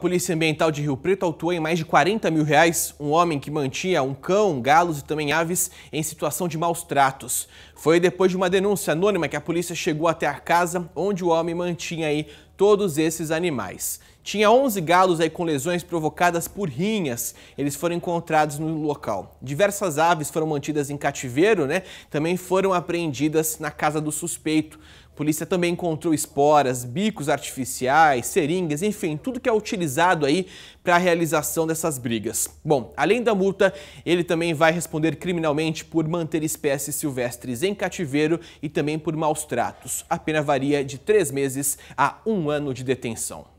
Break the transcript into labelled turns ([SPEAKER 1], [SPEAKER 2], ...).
[SPEAKER 1] Polícia Ambiental de Rio Preto autuou em mais de 40 mil reais um homem que mantinha um cão, galos e também aves em situação de maus tratos. Foi depois de uma denúncia anônima que a polícia chegou até a casa onde o homem mantinha aí todos esses animais. Tinha 11 galos aí com lesões provocadas por rinhas. Eles foram encontrados no local. Diversas aves foram mantidas em cativeiro, né? Também foram apreendidas na casa do suspeito. A polícia também encontrou esporas, bicos artificiais, seringas, enfim, tudo que é utilizado aí para a realização dessas brigas. Bom, além da multa, ele também vai responder criminalmente por manter espécies silvestres em cativeiro e também por maus tratos. A pena varia de três meses a um ano ano de detenção.